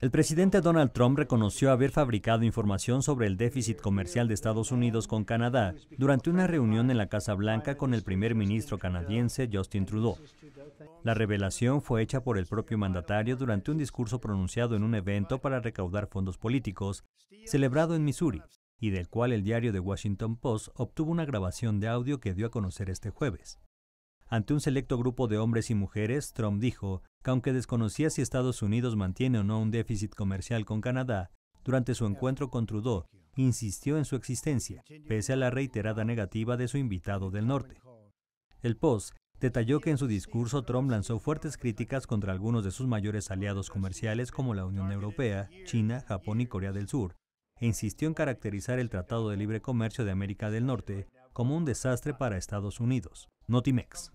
El presidente Donald Trump reconoció haber fabricado información sobre el déficit comercial de Estados Unidos con Canadá durante una reunión en la Casa Blanca con el primer ministro canadiense Justin Trudeau. La revelación fue hecha por el propio mandatario durante un discurso pronunciado en un evento para recaudar fondos políticos, celebrado en Missouri, y del cual el diario The Washington Post obtuvo una grabación de audio que dio a conocer este jueves. Ante un selecto grupo de hombres y mujeres, Trump dijo aunque desconocía si Estados Unidos mantiene o no un déficit comercial con Canadá, durante su encuentro con Trudeau insistió en su existencia, pese a la reiterada negativa de su invitado del norte. El Post detalló que en su discurso Trump lanzó fuertes críticas contra algunos de sus mayores aliados comerciales como la Unión Europea, China, Japón y Corea del Sur, e insistió en caracterizar el Tratado de Libre Comercio de América del Norte como un desastre para Estados Unidos, Notimex.